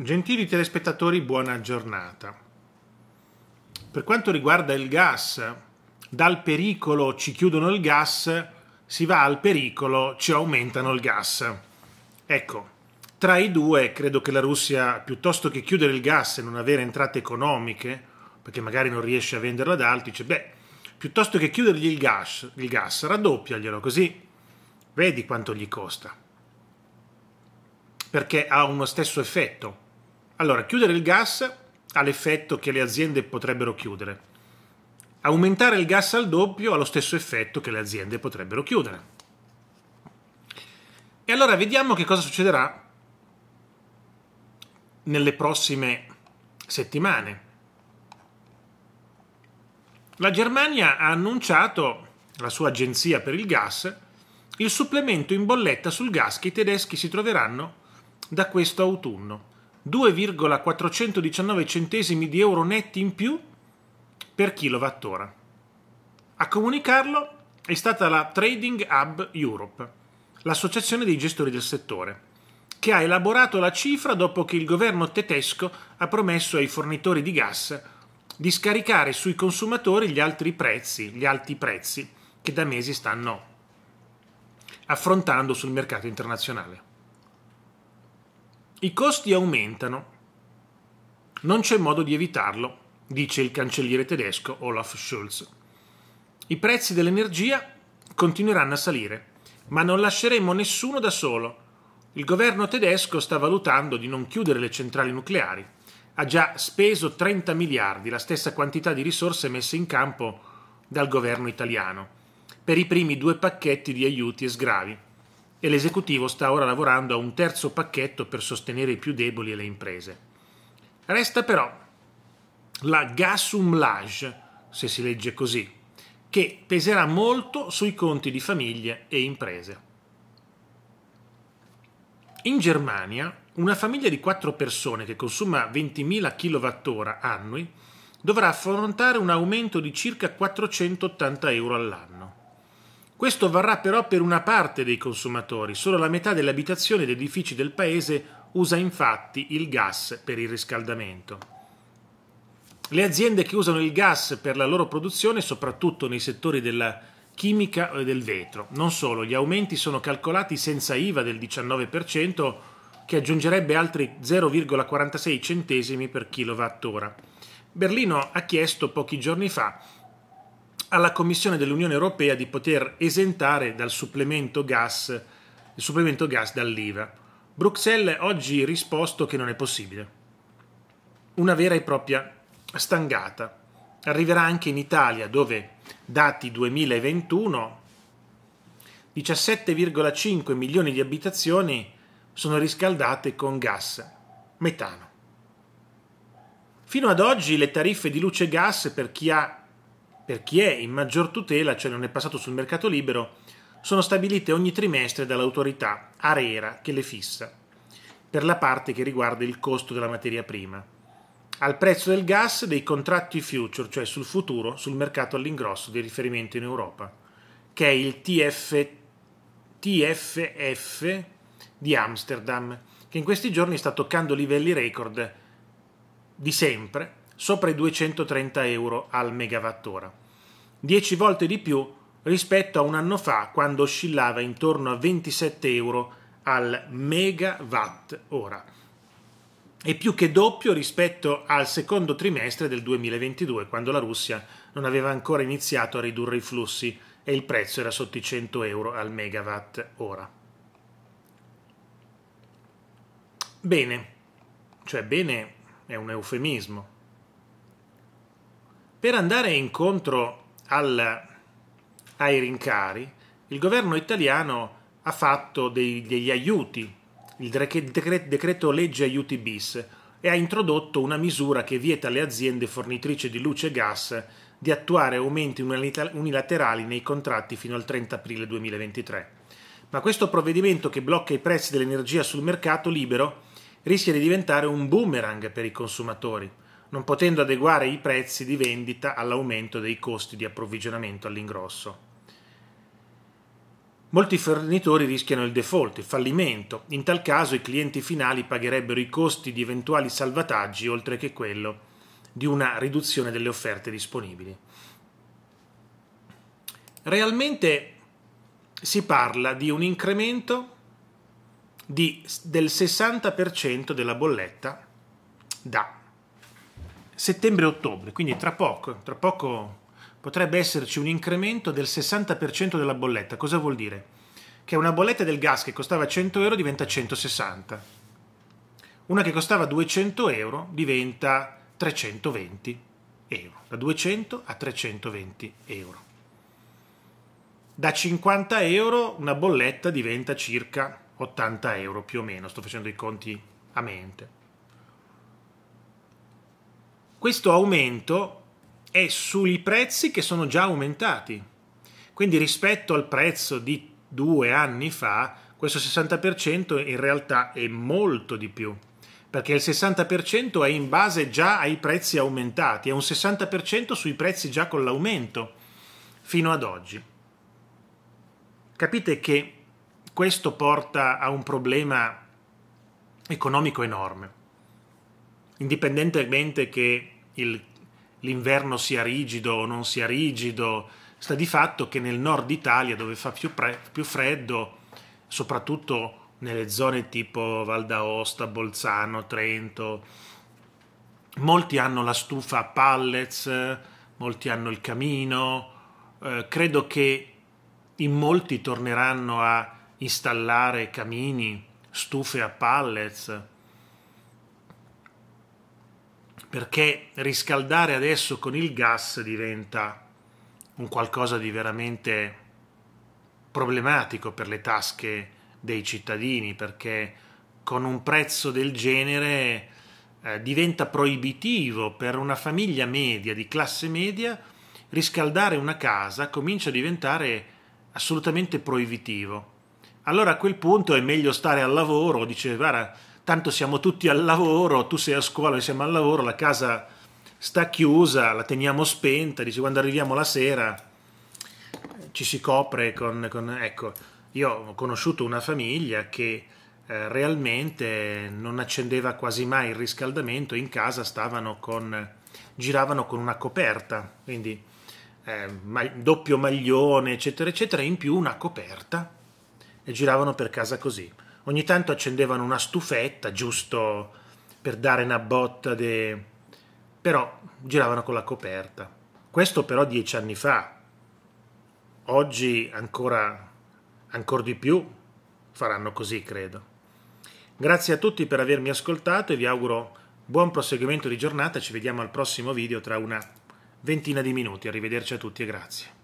Gentili telespettatori, buona giornata. Per quanto riguarda il gas, dal pericolo ci chiudono il gas, si va al pericolo ci aumentano il gas. Ecco, tra i due credo che la Russia, piuttosto che chiudere il gas e non avere entrate economiche, perché magari non riesce a venderlo ad altri, dice, beh, piuttosto che chiudergli il gas, il gas raddoppiaglielo così vedi quanto gli costa. Perché ha uno stesso effetto allora, chiudere il gas ha l'effetto che le aziende potrebbero chiudere. Aumentare il gas al doppio ha lo stesso effetto che le aziende potrebbero chiudere. E allora vediamo che cosa succederà nelle prossime settimane. La Germania ha annunciato, la sua agenzia per il gas, il supplemento in bolletta sul gas che i tedeschi si troveranno da questo autunno 2,419 centesimi di euro netti in più per kilowattora. A comunicarlo è stata la Trading Hub Europe, l'associazione dei gestori del settore, che ha elaborato la cifra dopo che il governo tedesco ha promesso ai fornitori di gas di scaricare sui consumatori gli altri prezzi, gli alti prezzi che da mesi stanno affrontando sul mercato internazionale. I costi aumentano. Non c'è modo di evitarlo, dice il cancelliere tedesco Olaf Scholz. I prezzi dell'energia continueranno a salire, ma non lasceremo nessuno da solo. Il governo tedesco sta valutando di non chiudere le centrali nucleari. Ha già speso 30 miliardi, la stessa quantità di risorse messe in campo dal governo italiano, per i primi due pacchetti di aiuti e sgravi e l'esecutivo sta ora lavorando a un terzo pacchetto per sostenere i più deboli e le imprese. Resta però la gasumlage, se si legge così, che peserà molto sui conti di famiglie e imprese. In Germania, una famiglia di 4 persone che consuma 20.000 kWh annui dovrà affrontare un aumento di circa 480 euro all'anno. Questo varrà però per una parte dei consumatori, solo la metà delle abitazioni ed edifici del paese usa infatti il gas per il riscaldamento. Le aziende che usano il gas per la loro produzione, soprattutto nei settori della chimica e del vetro. Non solo, gli aumenti sono calcolati senza IVA del 19%, che aggiungerebbe altri 0,46 centesimi per kilowattora. Berlino ha chiesto pochi giorni fa alla Commissione dell'Unione Europea di poter esentare dal supplemento gas, il supplemento gas dall'IVA. Bruxelles oggi ha risposto che non è possibile. Una vera e propria stangata. Arriverà anche in Italia dove, dati 2021, 17,5 milioni di abitazioni sono riscaldate con gas metano. Fino ad oggi le tariffe di luce e gas per chi ha per chi è in maggior tutela, cioè non è passato sul mercato libero, sono stabilite ogni trimestre dall'autorità ARERA che le fissa, per la parte che riguarda il costo della materia prima, al prezzo del gas dei contratti future, cioè sul futuro, sul mercato all'ingrosso di riferimento in Europa, che è il TF, TFF di Amsterdam, che in questi giorni sta toccando livelli record di sempre sopra i 230 euro al megawattora, 10 volte di più rispetto a un anno fa quando oscillava intorno a 27 euro al megawatt ora e più che doppio rispetto al secondo trimestre del 2022 quando la Russia non aveva ancora iniziato a ridurre i flussi e il prezzo era sotto i 100 euro al megawatt ora. Bene, cioè bene è un eufemismo, per andare incontro al, ai rincari, il governo italiano ha fatto dei, degli aiuti, il decreto legge aiuti bis, e ha introdotto una misura che vieta alle aziende fornitrici di luce e gas di attuare aumenti unilaterali nei contratti fino al 30 aprile 2023. Ma questo provvedimento che blocca i prezzi dell'energia sul mercato libero rischia di diventare un boomerang per i consumatori non potendo adeguare i prezzi di vendita all'aumento dei costi di approvvigionamento all'ingrosso. Molti fornitori rischiano il default, il fallimento. In tal caso i clienti finali pagherebbero i costi di eventuali salvataggi, oltre che quello di una riduzione delle offerte disponibili. Realmente si parla di un incremento di, del 60% della bolletta da settembre-ottobre, quindi tra poco, tra poco potrebbe esserci un incremento del 60% della bolletta. Cosa vuol dire? Che una bolletta del gas che costava 100 euro diventa 160, una che costava 200 euro diventa 320 euro, da 200 a 320 euro. Da 50 euro una bolletta diventa circa 80 euro più o meno, sto facendo i conti a mente questo aumento è sui prezzi che sono già aumentati. Quindi rispetto al prezzo di due anni fa, questo 60% in realtà è molto di più, perché il 60% è in base già ai prezzi aumentati, è un 60% sui prezzi già con l'aumento fino ad oggi. Capite che questo porta a un problema economico enorme indipendentemente che il, l'inverno sia rigido o non sia rigido, sta di fatto che nel nord Italia, dove fa più, pre- più freddo, soprattutto nelle zone tipo Val d'Aosta, Bolzano, Trento, molti hanno la stufa a pallets, molti hanno il camino, eh, credo che in molti torneranno a installare camini, stufe a pallets, perché riscaldare adesso con il gas diventa un qualcosa di veramente problematico per le tasche dei cittadini, perché con un prezzo del genere eh, diventa proibitivo per una famiglia media, di classe media, riscaldare una casa comincia a diventare assolutamente proibitivo. Allora a quel punto è meglio stare al lavoro, dice, guarda, tanto siamo tutti al lavoro, tu sei a scuola, noi siamo al lavoro, la casa sta chiusa, la teniamo spenta, dici quando arriviamo la sera ci si copre con... con ecco, io ho conosciuto una famiglia che eh, realmente non accendeva quasi mai il riscaldamento, in casa stavano con... giravano con una coperta, quindi eh, ma, doppio maglione, eccetera, eccetera, in più una coperta e giravano per casa così ogni tanto accendevano una stufetta giusto per dare una botta de... però giravano con la coperta. Questo però dieci anni fa, oggi ancora, ancora di più faranno così, credo. Grazie a tutti per avermi ascoltato e vi auguro buon proseguimento di giornata, ci vediamo al prossimo video tra una ventina di minuti, arrivederci a tutti e grazie.